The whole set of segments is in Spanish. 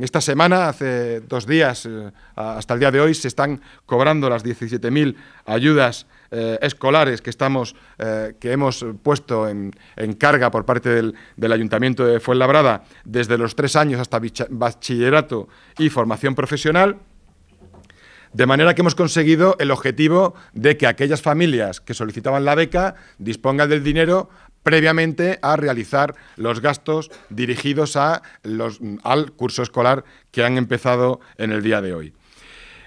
Esta semana, hace dos días, eh, hasta el día de hoy, se están cobrando las 17.000 ayudas eh, escolares que, estamos, eh, que hemos puesto en, carga por parte del, del, Ayuntamiento de Fuenlabrada desde los tres años hasta bachillerato y formación profesional. De manera que hemos conseguido el objetivo de que aquellas familias que solicitaban la beca dispongan del dinero previamente a realizar los gastos dirigidos mm, al curso escolar que han empezado en el día de hoy.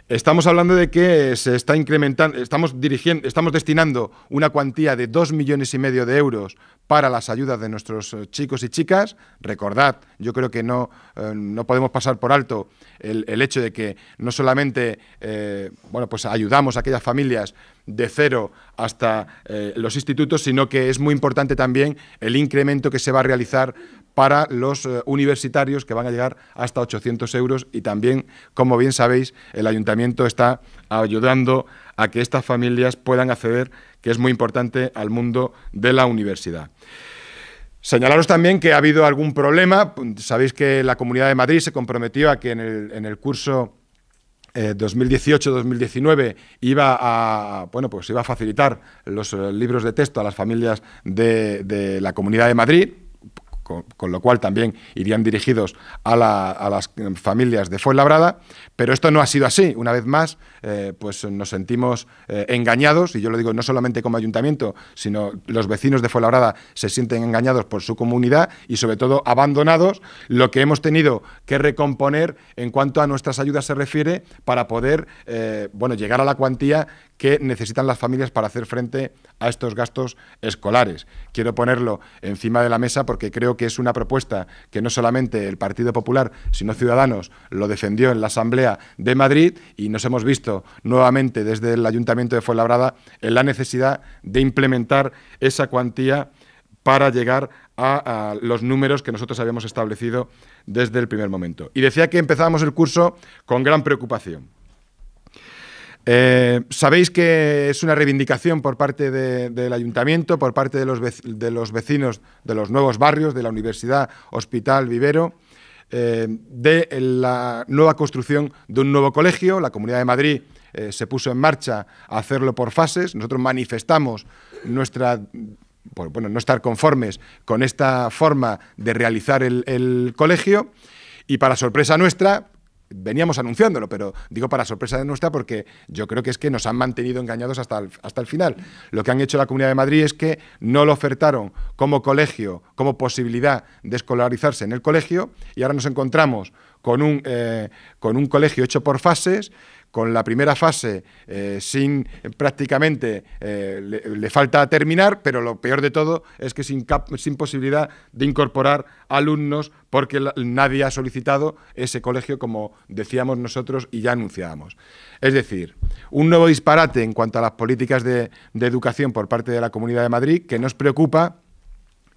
Estamos hablando de que se está incrementando, estamos dirigiendo, estamos destinando una cuantía de dos millones y medio de euros para las ayudas de nuestros eh, chicos y chicas. Recordad, yo creo que no, eh, no podemos pasar por alto el, hecho de que no solamente eh, bueno, pues ayudamos a aquellas familias de cero hasta los institutos, sino que es muy importante también el incremento que se va a realizar para los eh, universitarios que van a llegar hasta 800 euros y también, como bien sabéis, el ayuntamiento está ayudando a que estas familias puedan acceder, que es muy importante, al mundo de la universidad. Señalaros también que ha habido algún problema. Sabéis que la Comunidad de Madrid se comprometió a que en el, curso 2018-2019 eh, iba a bueno pues iba a facilitar los eh, libros de texto a las familias de, de la Comunidad de Madrid con, lo cual también irían dirigidos a, las em, familias de Fuenlabrada, pero esto no ha sido así. Una vez más, eh, pues nos sentimos eh, engañados, y yo lo digo no solamente como ayuntamiento, sino los vecinos de Fuenlabrada se sienten engañados por su comunidad y sobre todo abandonados, lo que hemos tenido que recomponer en cuanto a nuestras ayudas se refiere para poder eh, bueno, llegar a la cuantía que necesitan las familias para hacer frente a estos gastos escolares. Quiero ponerlo encima de la mesa porque creo que es una propuesta que no solamente el Partido Popular, sino Ciudadanos lo defendió en la Asamblea de Madrid y nos hemos visto nuevamente desde el Ayuntamiento de Fuenlabrada en la necesidad de implementar esa cuantía para llegar a, a, los números que nosotros habíamos establecido desde el primer momento. Y decía que empezábamos el curso con gran preocupación. Eh, sabéis que es una reivindicación por parte del ayuntamiento, por parte de los, vecinos de los nuevos barrios, de la Universidad Hospital Vivero, eh, de la nueva construcción de un nuevo colegio. La Comunidad de Madrid eh, se puso en marcha a hacerlo por fases. Nosotros manifestamos nuestra bueno, no estar conformes con esta forma de realizar el colegio. Y para sorpresa nuestra, veníamos anunciándolo, pero digo para sorpresa de nuestra porque yo creo que es que nos han mantenido engañados hasta el, hasta el final. Lo que han hecho la Comunidad de Madrid es que no lo ofertaron como colegio, como posibilidad de escolarizarse en el colegio y ahora nos encontramos con un, eh, con un colegio hecho por fases, con la primera fase eh, sin eh, prácticamente eh, le, falta terminar, pero lo peor de todo es que sin, posibilidad de incorporar alumnos porque nadie ha solicitado ese colegio como decíamos nosotros y ya anunciábamos. Es decir, un nuevo disparate en cuanto a las políticas de educación por parte de la Comunidad de Madrid que nos preocupa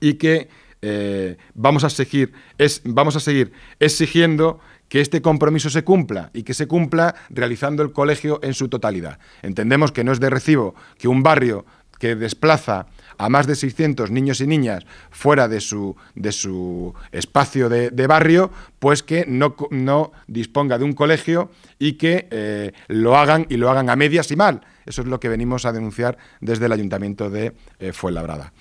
y que eh, vamos, a seguir, es, vamos a seguir exigiendo que este compromiso se cumpla y que se cumpla realizando el colegio en su totalidad. Entendemos que no es de recibo que un barrio que desplaza a más de 600 niños y niñas fuera de su, de su espacio de, barrio, pues que no, no, disponga de un colegio y que eh, lo hagan y lo hagan a medias y mal. Eso es lo que venimos a denunciar desde el Ayuntamiento de eh, Fuenlabrada.